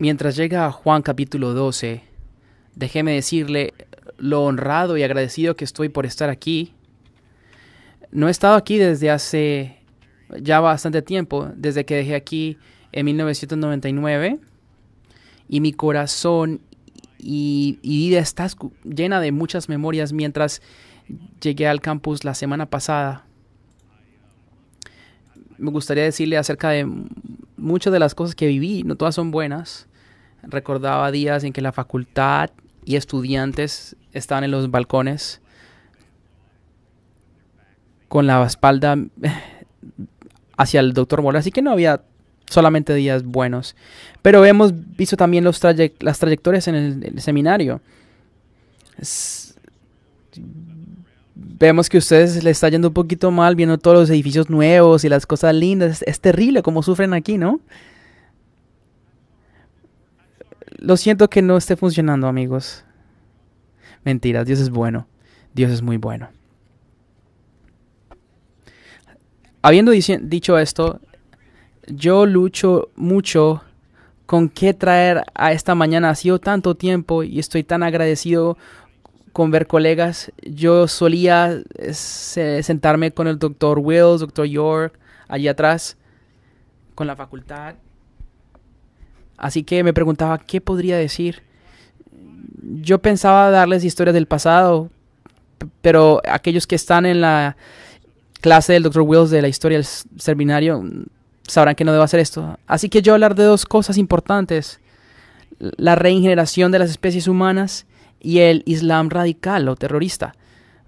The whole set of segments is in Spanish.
Mientras llega a Juan capítulo 12, déjeme decirle lo honrado y agradecido que estoy por estar aquí. No he estado aquí desde hace ya bastante tiempo, desde que dejé aquí en 1999, y mi corazón y, y vida está llena de muchas memorias mientras llegué al campus la semana pasada. Me gustaría decirle acerca de muchas de las cosas que viví, no todas son buenas, Recordaba días en que la facultad y estudiantes estaban en los balcones con la espalda eh, hacia el doctor Moller, así que no había solamente días buenos. Pero hemos visto también los las trayectorias en el, seminario. vemos que a ustedes les está yendo un poquito mal viendo todos los edificios nuevos y las cosas lindas. Es, terrible cómo sufren aquí, ¿no? lo siento que no esté funcionando, amigos. Mentiras, Dios es bueno. Dios es muy bueno. Habiendo dicho esto, yo lucho mucho con qué traer a esta mañana. Ha sido tanto tiempo y estoy tan agradecido con ver colegas. Yo solía eh, sentarme con el doctor Wills, doctor York, allí atrás, con la facultad. Así que me preguntaba qué podría decir. Yo pensaba darles historias del pasado, pero aquellos que están en la clase del Dr. Wills de la historia del seminario mm, sabrán que no debo hacer esto. Así que yo hablar de dos cosas importantes, la reingeneración de las especies humanas y el Islam radical o terrorista.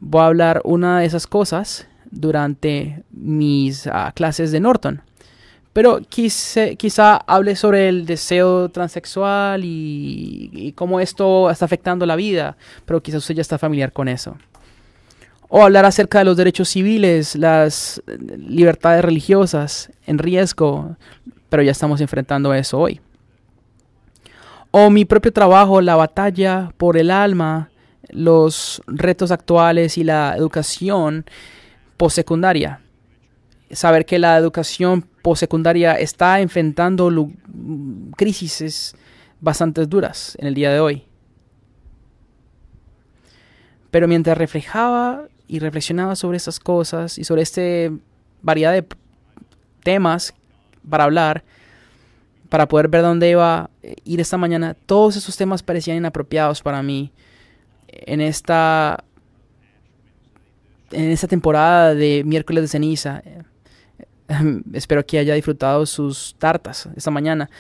Voy a hablar una de esas cosas durante mis ah, clases de Norton. Pero quizá hable sobre el deseo transexual y, cómo esto está afectando la vida, pero quizás usted ya está familiar con eso. O hablar acerca de los derechos civiles, las libertades religiosas en riesgo, pero ya estamos enfrentando eso hoy. O mi propio trabajo, la batalla por el alma, los retos actuales y la educación postsecundaria. Saber que la educación postsecundaria está enfrentando crisis bastante duras en el día de hoy. Pero mientras reflejaba y reflexionaba sobre estas cosas y sobre esta variedad de temas para hablar, para poder ver dónde iba a eh, ir esta mañana, todos esos temas parecían inapropiados para mí en esta, en esta temporada de miércoles de ceniza espero que haya disfrutado sus tartas esta mañana.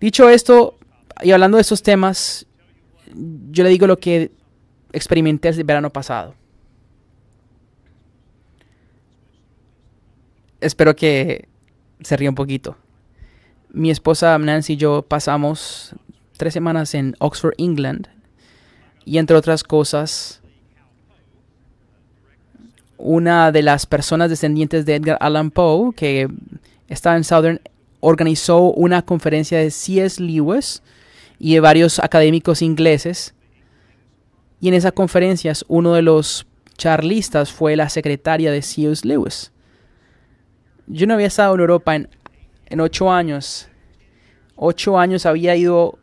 Dicho esto, y hablando de estos temas, yo le digo lo que experimenté el verano pasado. Espero que se ríe un poquito. Mi esposa Nancy y yo pasamos tres semanas en Oxford, England, y entre otras cosas, una de las personas descendientes de Edgar Allan Poe, que estaba en Southern, organizó una conferencia de C.S. Lewis y de varios académicos ingleses. Y en esas conferencias uno de los charlistas fue la secretaria de C.S. Lewis. Yo no había estado en Europa en, en ocho años. Ocho años había ido,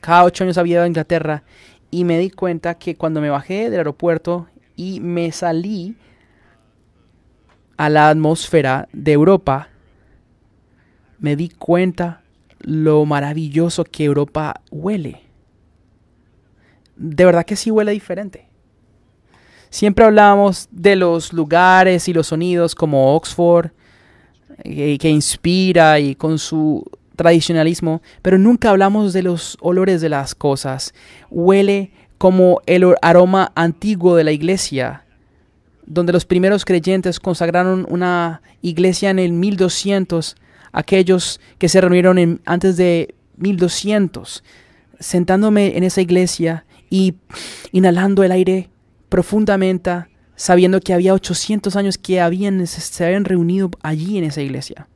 cada ocho años había ido a Inglaterra y me di cuenta que cuando me bajé del aeropuerto y me salí a la atmósfera de Europa, me di cuenta lo maravilloso que Europa huele. De verdad que sí huele diferente. Siempre hablábamos de los lugares y los sonidos como Oxford, que, eh, que inspira y con su tradicionalismo, pero nunca hablamos de los olores de las cosas. Huele como el aroma antiguo de la iglesia, donde los primeros creyentes consagraron una iglesia en el 1200, aquellos que se reunieron antes de 1200, sentándome en esa iglesia y inhalando el aire profundamente, sabiendo que había 800 años que habían, se habían reunido allí en esa iglesia.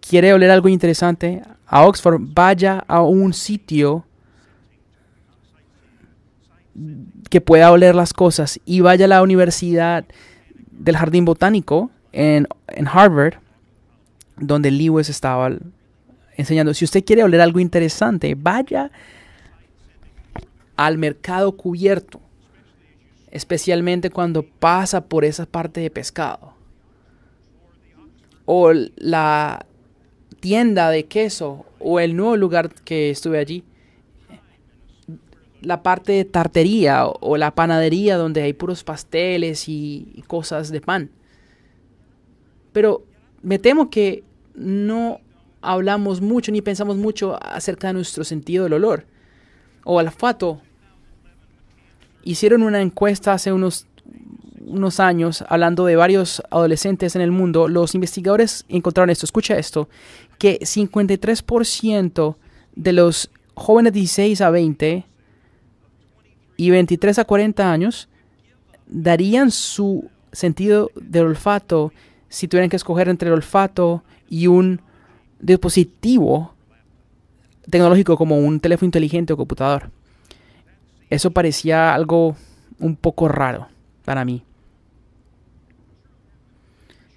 ¿Quiere oler algo interesante? A Oxford, vaya a un sitio que pueda oler las cosas y vaya a la universidad del jardín botánico en, en Harvard, donde Lewis estaba enseñando. Si usted quiere oler algo interesante, vaya al mercado cubierto, especialmente cuando pasa por esa parte de pescado. O la tienda de queso o el nuevo lugar que estuve allí la parte de tartería o, la panadería donde hay puros pasteles y, cosas de pan. Pero me temo que no hablamos mucho ni pensamos mucho acerca de nuestro sentido del olor o alfato. Hicieron una encuesta hace unos, unos años hablando de varios adolescentes en el mundo. Los investigadores encontraron esto, escucha esto, que 53% de los jóvenes de 16 a 20 y 23 a 40 años darían su sentido del olfato si tuvieran que escoger entre el olfato y un dispositivo tecnológico como un teléfono inteligente o computador. Eso parecía algo un poco raro para mí.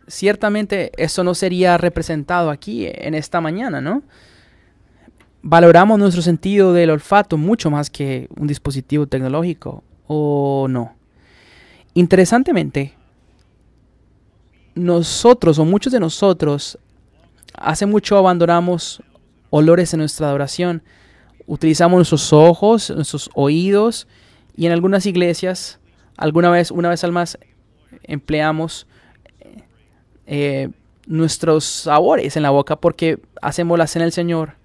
Ciertamente eso no sería representado aquí en esta mañana, ¿no? valoramos nuestro sentido del olfato mucho más que un dispositivo tecnológico o no. Interesantemente, nosotros o muchos de nosotros hace mucho abandonamos olores en nuestra adoración. Utilizamos nuestros ojos, nuestros oídos y en algunas iglesias, alguna vez, una vez al más, empleamos eh, nuestros sabores en la boca porque hacemos la cena del Señor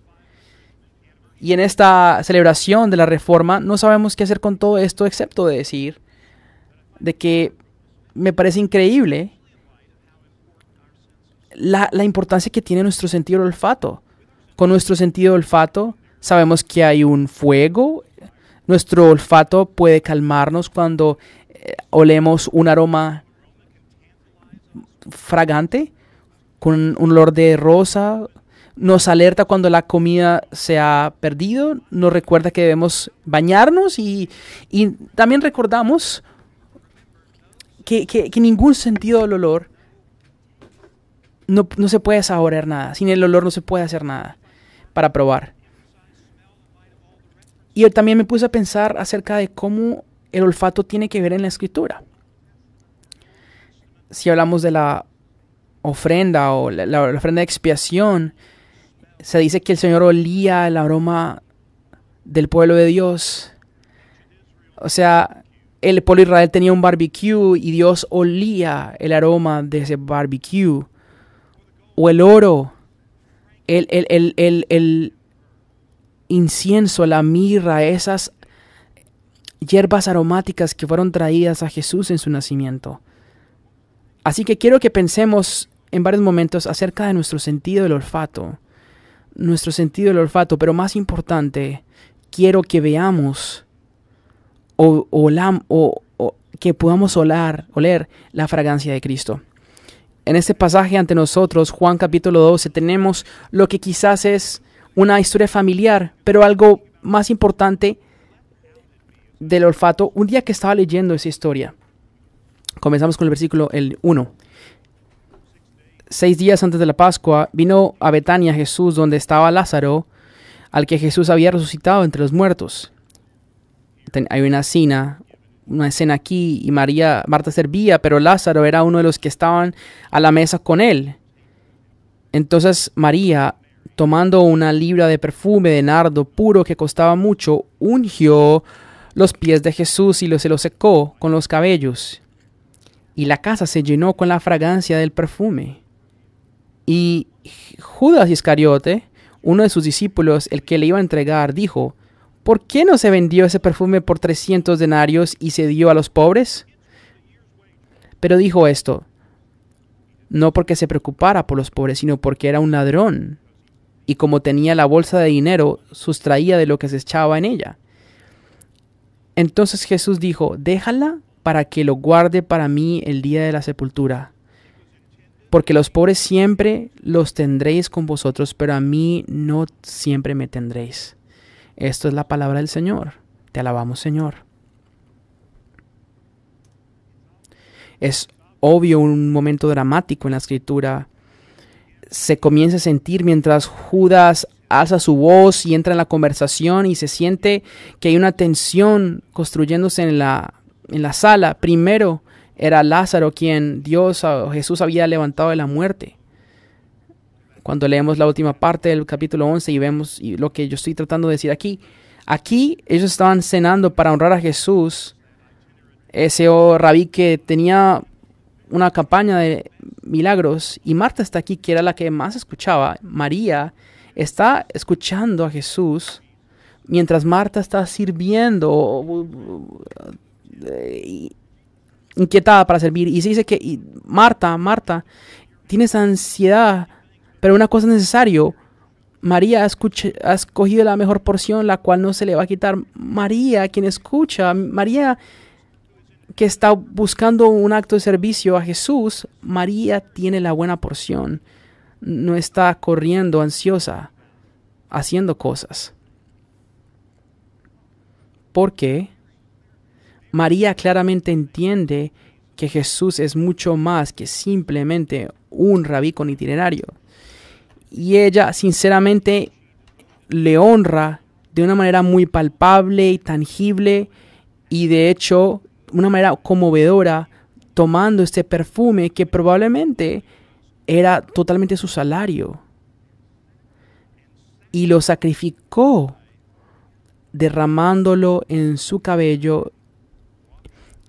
y en esta celebración de la reforma no sabemos qué hacer con todo esto excepto de decir de que me parece increíble la, importancia que tiene nuestro sentido del olfato. Con nuestro sentido del olfato sabemos que hay un fuego. Nuestro olfato puede calmarnos cuando eh, olemos un aroma fragante, con un olor de rosa, nos alerta cuando la comida se ha perdido, nos recuerda que debemos bañarnos y, también recordamos que, ningún sentido del olor no, se puede saborear nada, sin el olor no se puede hacer nada para probar. Y también me puse a pensar acerca de cómo el olfato tiene que ver en la escritura. Si hablamos de la ofrenda o la ofrenda de expiación, se dice que el Señor olía el aroma del pueblo de Dios. O sea, el pueblo de Israel tenía un barbecue y Dios olía el aroma de ese barbecue. O el oro, el, el, el incienso, la mirra, esas hierbas aromáticas que fueron traídas a Jesús en su nacimiento. Así que quiero que pensemos en varios momentos acerca de nuestro sentido del olfato nuestro sentido del olfato, pero más importante, quiero que veamos o, olam, o, que podamos olar, oler la fragancia de Cristo. En este pasaje ante nosotros, Juan capítulo 12, tenemos lo que quizás es una historia familiar, pero algo más importante del olfato. Un día que estaba leyendo esa historia, comenzamos con el versículo el 1 seis días antes de la Pascua, vino a Betania Jesús donde estaba Lázaro, al que Jesús había resucitado entre los muertos. Hay una escena, una escena aquí y María, Marta servía, pero Lázaro era uno de los que estaban a la mesa con él. Entonces María, tomando una libra de perfume de nardo puro que costaba mucho, ungió los pies de Jesús y se los secó con los cabellos. Y la casa se llenó con la fragancia del perfume. Y Judas Iscariote, uno de sus discípulos, el que le iba a entregar, dijo, ¿por qué no se vendió ese perfume por 300 denarios y se dio a los pobres? Pero dijo esto, no porque se preocupara por los pobres, sino porque era un ladrón, y como tenía la bolsa de dinero, sustraía de lo que se echaba en ella. Entonces Jesús dijo, déjala para que lo guarde para mí el día de la sepultura porque los pobres siempre los tendréis con vosotros, pero a mí no siempre me tendréis. Esto es la palabra del Señor. Te alabamos, Señor. Es obvio un momento dramático en la escritura. Se comienza a sentir mientras Judas alza su voz y entra en la conversación y se siente que hay una tensión construyéndose en la, en la sala. Primero, era Lázaro quien Dios o ah, Jesús había levantado de la muerte. Cuando leemos la última parte del capítulo 11 y vemos lo que yo estoy tratando de decir aquí, aquí ellos estaban cenando para honrar a Jesús, ese oh, rabí que tenía una campaña de milagros y Marta está aquí, que era la que más escuchaba. María está escuchando a Jesús mientras Marta está sirviendo, eh, inquietada para servir. Y se dice que Marta, Marta, tienes ansiedad, pero una cosa es necesario. María ha, escogido la mejor porción, la cual no se le va a quitar. María, quien escucha, María que está buscando un acto de servicio a Jesús, María tiene la buena porción. No está corriendo ansiosa, haciendo cosas. ¿Por qué? María claramente entiende que Jesús es mucho más que simplemente un rabí con itinerario. Y ella sinceramente le honra de una manera muy palpable y tangible y de hecho una manera conmovedora tomando este perfume que probablemente era totalmente su salario y lo sacrificó derramándolo en su cabello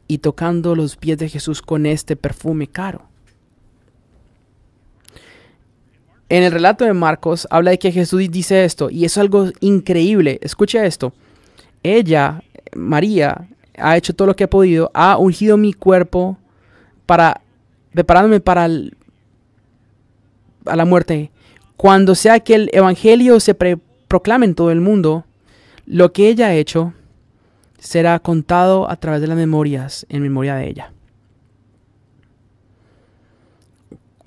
y tocando los pies de Jesús con este perfume caro. En el relato de Marcos habla de que Jesús dice esto, y es algo increíble. Escucha esto. Ella, María, ha hecho todo lo que ha podido, ha ungido mi cuerpo para preparándome para a la muerte. Cuando sea que el evangelio se proclame en todo el mundo, lo que ella ha hecho será contado a través de las memorias en memoria de ella.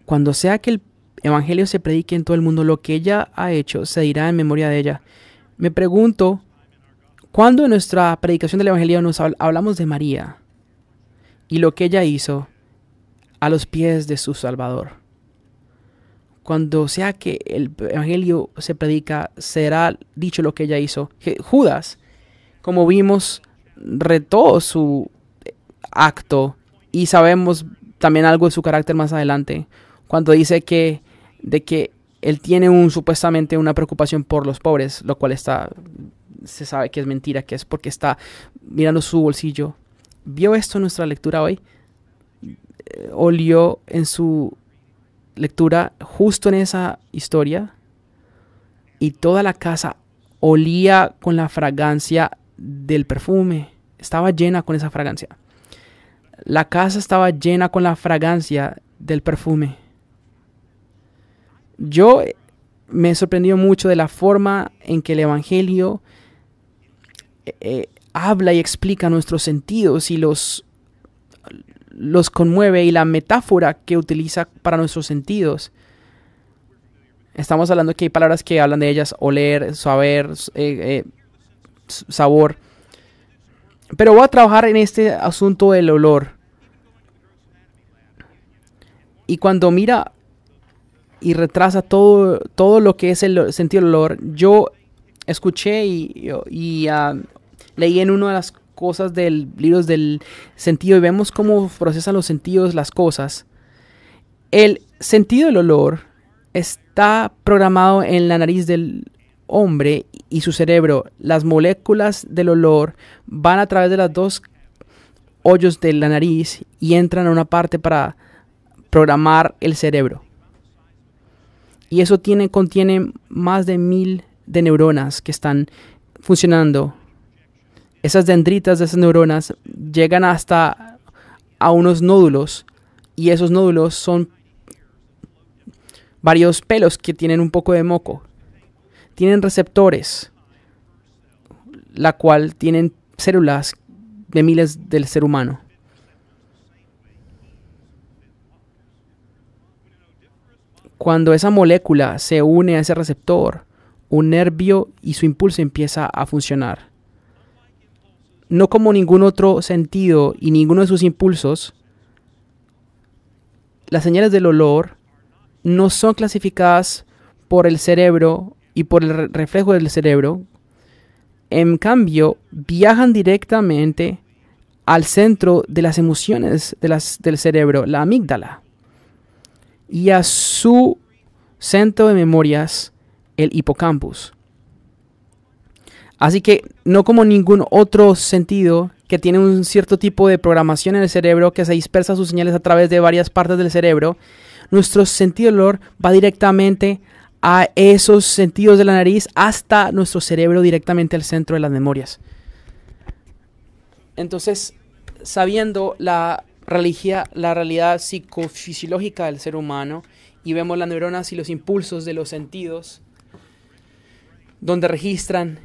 Cuando sea que el Evangelio se predique en todo el mundo, lo que ella ha hecho se dirá en memoria de ella. Me pregunto, ¿cuándo en nuestra predicación del Evangelio nos hablamos de María y lo que ella hizo a los pies de su Salvador? Cuando sea que el Evangelio se predica, será dicho lo que ella hizo. Judas como vimos, retó su acto y sabemos también algo de su carácter más adelante, cuando dice que, de que él tiene un, supuestamente una preocupación por los pobres, lo cual está, se sabe que es mentira, que es porque está mirando su bolsillo. ¿Vio esto en nuestra lectura hoy? Eh, ¿Olió en su lectura justo en esa historia? Y toda la casa olía con la fragancia del perfume estaba llena con esa fragancia. La casa estaba llena con la fragancia del perfume. Yo eh, me sorprendido mucho de la forma en que el Evangelio eh, eh, habla y explica nuestros sentidos y los, los conmueve y la metáfora que utiliza para nuestros sentidos. Estamos hablando que hay palabras que hablan de ellas, oler, saber, eh, sabor. Pero voy a trabajar en este asunto del olor. Y cuando mira y retrasa todo, todo lo que es el sentido del olor, yo escuché y, ah, leí en una de las cosas del libro del sentido y vemos cómo procesan los sentidos las cosas. El sentido del olor está programado en la nariz del hombre y su cerebro, las moléculas del olor van a través de los dos hoyos de la nariz y entran a una parte para programar el cerebro. Y eso tiene, contiene más de mil de neuronas que están funcionando. Esas dendritas de esas neuronas llegan hasta a unos nódulos y esos nódulos son varios pelos que tienen un poco de moco tienen receptores, la cual tienen células de miles del ser humano. Cuando esa molécula se une a ese receptor, un nervio y su impulso empieza a funcionar. No como ningún otro sentido y ninguno de sus impulsos, las señales del olor no son clasificadas por el cerebro y por el reflejo del cerebro, en cambio, viajan directamente al centro de las emociones del cerebro, la amígdala, y a su centro de memorias, el hipocampus. Así que no como ningún otro sentido que tiene un cierto tipo de programación en el cerebro que se dispersa sus señales a través de varias partes del cerebro, nuestro sentido olor va directamente a esos sentidos de la nariz hasta nuestro cerebro directamente al centro de las memorias. Entonces, sabiendo la, religia, la realidad psicofisiológica del ser humano y vemos las neuronas y los impulsos de los sentidos, donde registran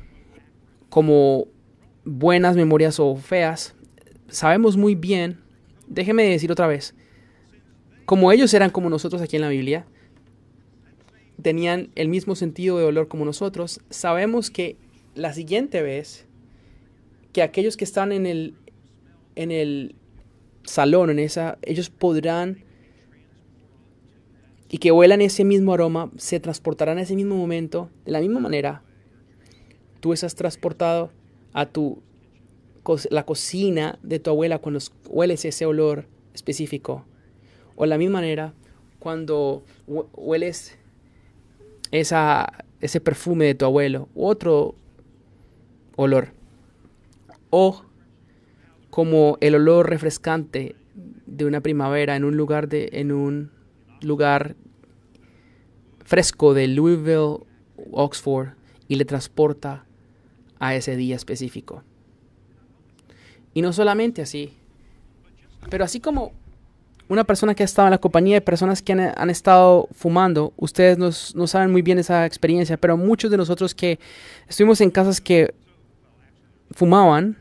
como buenas memorias o feas, sabemos muy bien, déjeme decir otra vez, como ellos eran como nosotros aquí en la Biblia, tenían el mismo sentido de olor como nosotros, sabemos que la siguiente vez que aquellos que están en el, en el salón, en esa, ellos podrán y que huelan ese mismo aroma, se transportarán a ese mismo momento, de la misma manera, tú estás transportado a tu la cocina de tu abuela cuando hueles ese olor específico. O de la misma manera, cuando hueles ese perfume de tu abuelo otro olor. O como el olor refrescante de una primavera en un lugar de en un lugar fresco de Louisville, Oxford y le transporta a ese día específico. Y no solamente así, pero así como una persona que ha estado en la compañía de personas que han, estado fumando, ustedes no saben muy bien esa experiencia, pero muchos de nosotros que estuvimos en casas que fumaban,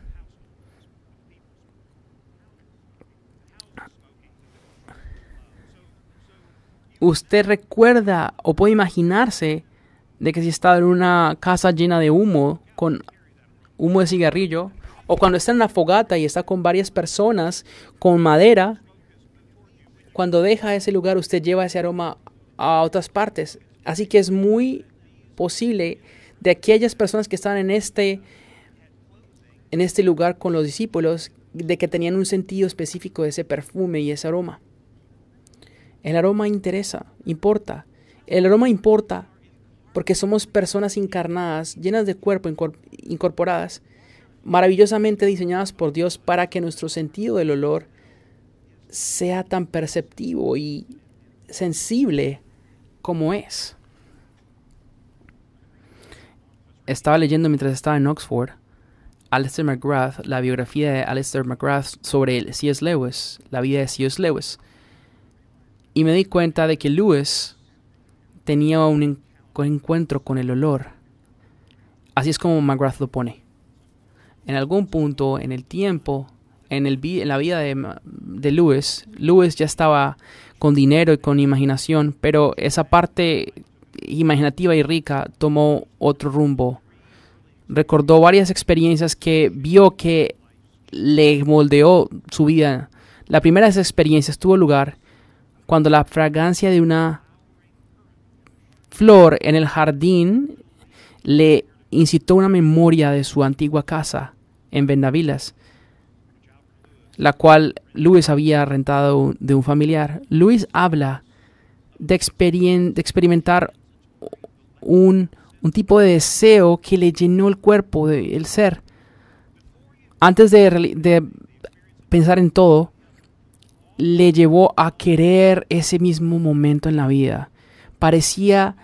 usted recuerda o puede imaginarse de que si estaba en una casa llena de humo, con humo de cigarrillo, o cuando está en la fogata y está con varias personas con madera, cuando deja ese lugar, usted lleva ese aroma a otras partes. Así que es muy posible de aquellas personas que estaban en este, en este lugar con los discípulos, de que tenían un sentido específico de ese perfume y ese aroma. El aroma interesa, importa. El aroma importa porque somos personas encarnadas, llenas de cuerpo, incorporadas, maravillosamente diseñadas por Dios para que nuestro sentido del olor sea tan perceptivo y sensible como es. Estaba leyendo mientras estaba en Oxford Alistair McGrath, la biografía de Alistair McGrath sobre C.S. Lewis, la vida de C.S. Lewis. Y me di cuenta de que Lewis tenía un encuentro con el olor. Así es como McGrath lo pone. En algún punto en el tiempo, en, el, en la vida de, de Luis Lewis ya estaba con dinero y con imaginación, pero esa parte imaginativa y rica tomó otro rumbo. Recordó varias experiencias que vio que le moldeó su vida. La primera de esas experiencias tuvo lugar cuando la fragancia de una flor en el jardín le incitó una memoria de su antigua casa en Benavilas la cual Luis había rentado de un familiar. Luis habla de, experimentar un, tipo de deseo que le llenó el cuerpo, el ser. Antes de pensar en todo, le llevó a querer ese mismo momento en la vida. Parecía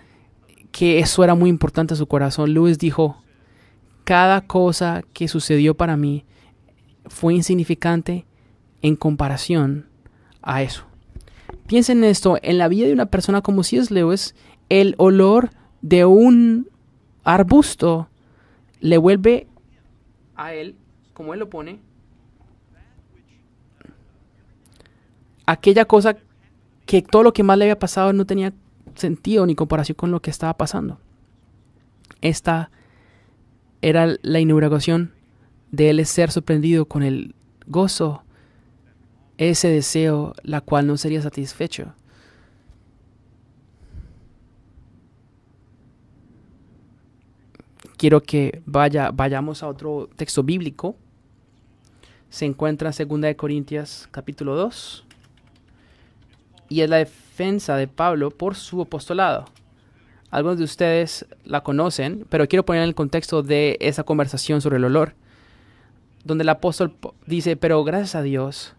que eso era muy importante a su corazón. Luis dijo, cada cosa que sucedió para mí fue insignificante en comparación a eso. Piensen en esto, en la vida de una persona como C.S. Lewis, el olor de un arbusto le vuelve a él, como él lo pone, aquella cosa que todo lo que más le había pasado no tenía sentido ni comparación con lo que estaba pasando. Esta era la inauguración de Él ser sorprendido con el gozo, ese deseo, la cual no sería satisfecho. Quiero que vaya, vayamos a otro texto bíblico. Se encuentra en 2 de Corintias capítulo 2 y es la defensa de Pablo por su apostolado. Algunos de ustedes la conocen, pero quiero poner en el contexto de esa conversación sobre el olor donde el apóstol dice, pero gracias a Dios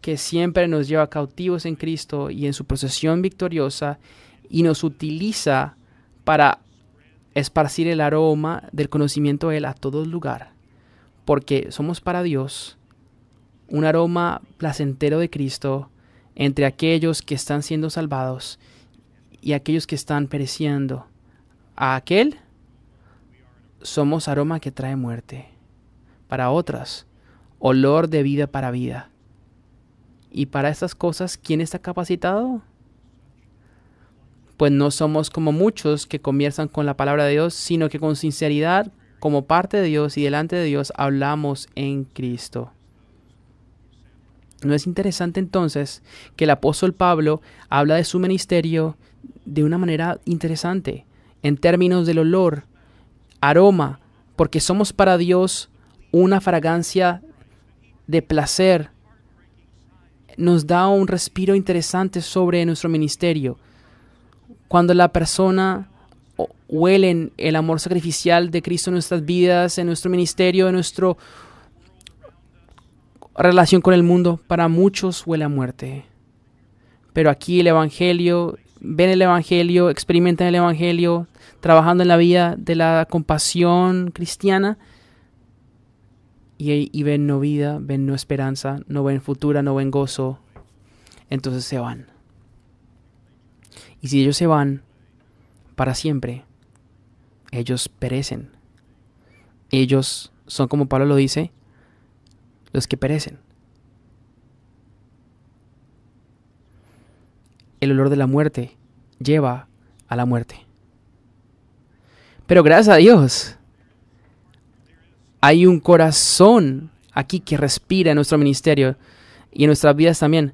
que siempre nos lleva cautivos en Cristo y en su procesión victoriosa y nos utiliza para esparcir el aroma del conocimiento de Él a todo lugar, porque somos para Dios un aroma placentero de Cristo entre aquellos que están siendo salvados y aquellos que están pereciendo. A aquel somos aroma que trae muerte para otras, olor de vida para vida. Y para estas cosas, ¿quién está capacitado? Pues no somos como muchos que conversan con la palabra de Dios, sino que con sinceridad, como parte de Dios y delante de Dios, hablamos en Cristo. ¿No es interesante entonces que el apóstol Pablo habla de su ministerio de una manera interesante, en términos del olor, aroma, porque somos para Dios una fragancia de placer nos da un respiro interesante sobre nuestro ministerio. Cuando la persona huele el amor sacrificial de Cristo en nuestras vidas, en nuestro ministerio, en nuestra relación con el mundo, para muchos huele a muerte. Pero aquí el Evangelio, ven el Evangelio, experimentan el Evangelio, trabajando en la vida de la compasión cristiana, y, ven no vida, ven no esperanza, no ven futura, no ven gozo, entonces se van. Y si ellos se van para siempre, ellos perecen. Ellos son como Pablo lo dice, los que perecen. El olor de la muerte lleva a la muerte. Pero gracias a Dios, hay un corazón aquí que respira en nuestro ministerio y en nuestras vidas también.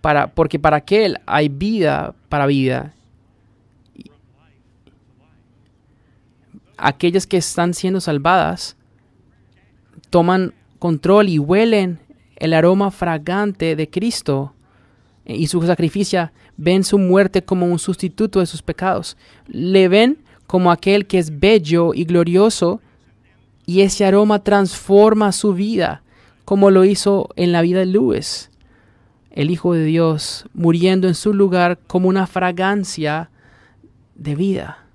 Para, porque para aquel hay vida para vida. Aquellas que están siendo salvadas toman control y huelen el aroma fragante de Cristo eh, y su sacrificio, ven su muerte como un sustituto de sus pecados. Le ven como aquel que es bello y glorioso y ese aroma transforma su vida, como lo hizo en la vida de Luis, el Hijo de Dios, muriendo en su lugar como una fragancia de vida.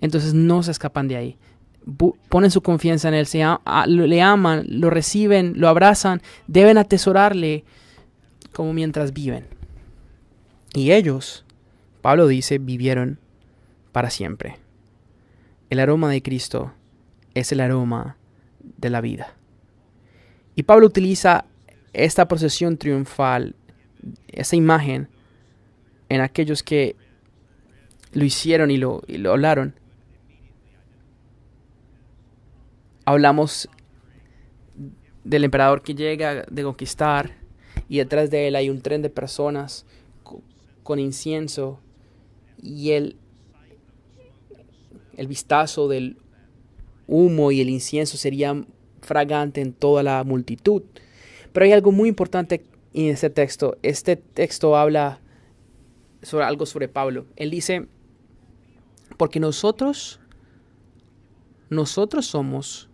Entonces no se escapan de ahí. Ponen su confianza en Él, se le aman, lo reciben, lo abrazan, deben atesorarle como mientras viven. Y ellos, Pablo dice, vivieron para siempre. El aroma de Cristo es el aroma de la vida. Y Pablo utiliza esta procesión triunfal, esa imagen, en aquellos que lo hicieron y lo, hablaron. Hablamos del emperador que llega de conquistar y detrás de él hay un tren de personas con incienso y el, el vistazo del humo y el incienso serían fragante en toda la multitud. Pero hay algo muy importante en este texto. Este texto habla sobre algo sobre Pablo. Él dice, porque nosotros, nosotros somos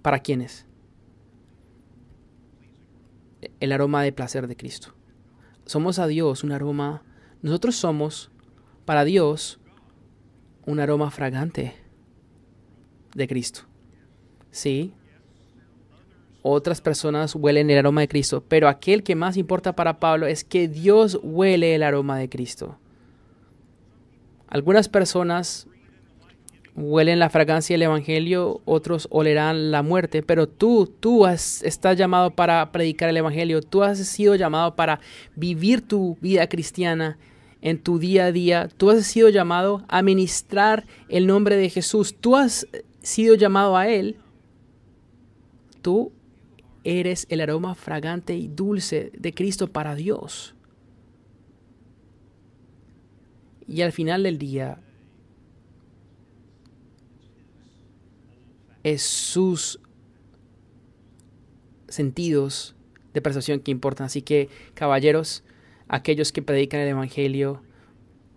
para quienes el aroma de placer de Cristo. Somos a Dios un aroma, nosotros somos para Dios un aroma fragante de Cristo. ¿Sí? Otras personas huelen el aroma de Cristo, pero aquel que más importa para Pablo es que Dios huele el aroma de Cristo. Algunas personas huelen la fragancia del Evangelio, otros olerán la muerte, pero tú, tú has, estás llamado para predicar el Evangelio, tú has sido llamado para vivir tu vida cristiana en tu día a día, tú has sido llamado a ministrar el nombre de Jesús, tú has sido llamado a Él, tú eres el aroma fragante y dulce de Cristo para Dios. Y al final del día, es sus sentidos de percepción que importan. Así que, caballeros, aquellos que predican el Evangelio,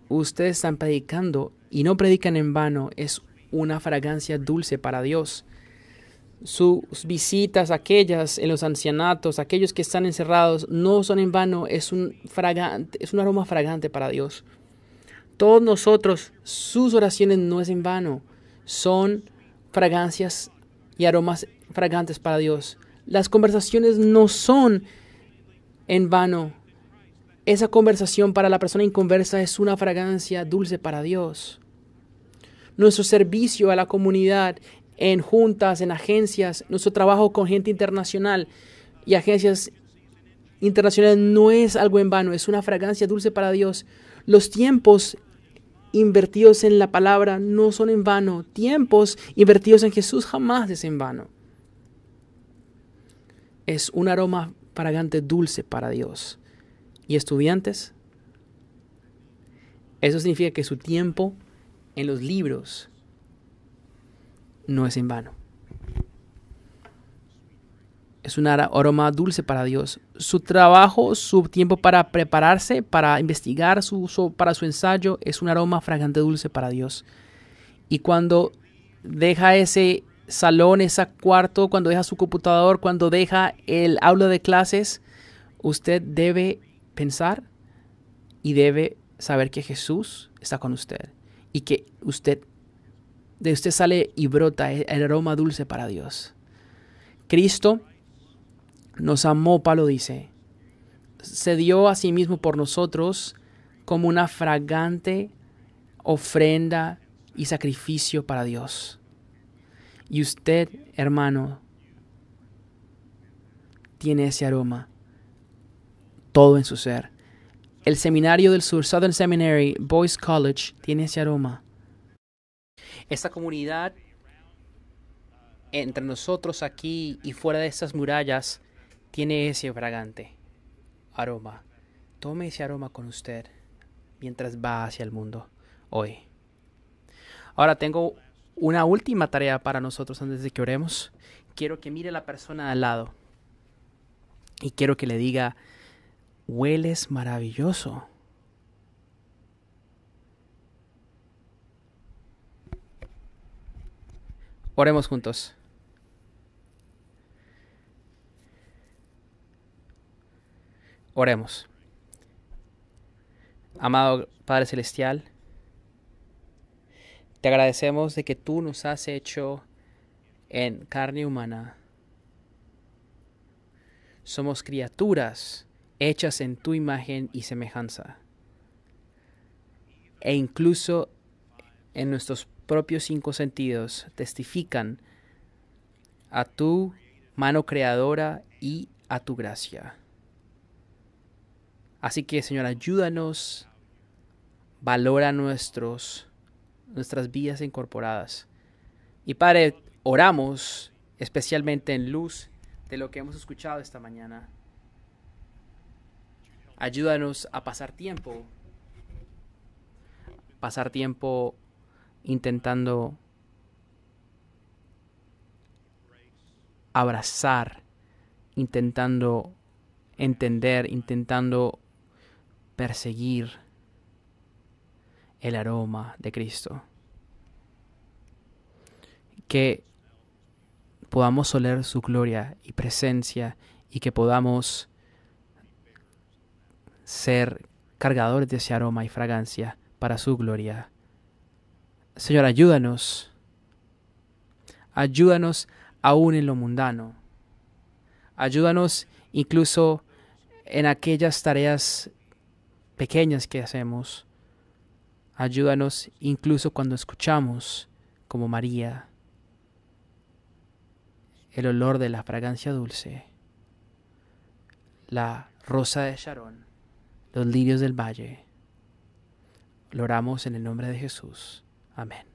ustedes están predicando y no predican en vano, es una fragancia dulce para Dios. Sus visitas, aquellas en los ancianatos, aquellos que están encerrados, no son en vano, es un, fragante, es un aroma fragante para Dios. Todos nosotros, sus oraciones no es en vano, son fragancias y aromas fragantes para Dios. Las conversaciones no son en vano. Esa conversación para la persona inconversa es una fragancia dulce para Dios nuestro servicio a la comunidad en juntas, en agencias, nuestro trabajo con gente internacional y agencias internacionales no es algo en vano, es una fragancia dulce para Dios. Los tiempos invertidos en la palabra no son en vano, tiempos invertidos en Jesús jamás es en vano. Es un aroma fragante dulce para Dios. ¿Y estudiantes? Eso significa que su tiempo en los libros no es en vano. Es un aroma dulce para Dios. Su trabajo, su tiempo para prepararse, para investigar, su, uso para su ensayo, es un aroma fragante dulce para Dios. Y cuando deja ese salón, ese cuarto, cuando deja su computador, cuando deja el aula de clases, usted debe pensar y debe saber que Jesús está con usted y que usted, de usted sale y brota e-, el aroma dulce para Dios. Cristo nos amó, Pablo dice, se dio a sí mismo por nosotros como una fragante ofrenda y sacrificio para Dios. Y usted, hermano, tiene ese aroma, todo en su ser. El seminario del sur, Southern Seminary, Boys College, tiene ese aroma. Esta comunidad entre nosotros aquí y fuera de estas murallas tiene ese fragante aroma. Tome ese aroma con usted mientras va hacia el mundo hoy. Ahora tengo una última tarea para nosotros antes de que oremos. Quiero que mire la persona al lado y quiero que le diga, Hueles maravilloso. Oremos juntos. Oremos. Amado Padre Celestial, te agradecemos de que tú nos has hecho en carne humana. Somos criaturas hechas en tu imagen y semejanza. E incluso en nuestros propios cinco sentidos testifican a tu mano creadora y a tu gracia. Así que Señor, ayúdanos, valora nuestros, nuestras vidas incorporadas. Y Padre, oramos especialmente en luz de lo que hemos escuchado esta mañana. Ayúdanos a pasar tiempo, pasar tiempo intentando abrazar, intentando entender, intentando perseguir el aroma de Cristo. Que podamos oler su gloria y presencia y que podamos ser cargadores de ese aroma y fragancia para su gloria. Señor, ayúdanos. Ayúdanos aún en lo mundano. Ayúdanos incluso en aquellas tareas pequeñas que hacemos. Ayúdanos incluso cuando escuchamos, como María, el olor de la fragancia dulce, la rosa de Sharon los lirios del valle. Lo oramos en el nombre de Jesús. Amén.